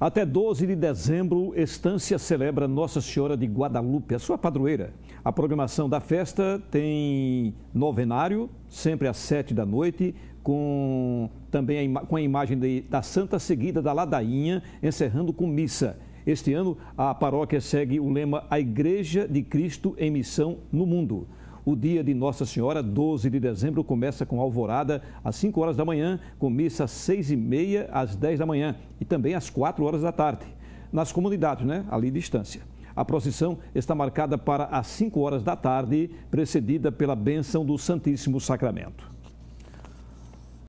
Até 12 de dezembro, Estância celebra Nossa Senhora de Guadalupe, a sua padroeira. A programação da festa tem novenário, sempre às 7 da noite, com também a, com a imagem de, da Santa seguida da ladainha, encerrando com missa. Este ano, a paróquia segue o lema A Igreja de Cristo em Missão no Mundo. O dia de Nossa Senhora, 12 de dezembro, começa com alvorada às 5 horas da manhã, com missa às 6 e meia, às 10 da manhã e também às 4 horas da tarde. Nas comunidades, né? Ali distância. A procissão está marcada para as 5 horas da tarde, precedida pela bênção do Santíssimo Sacramento.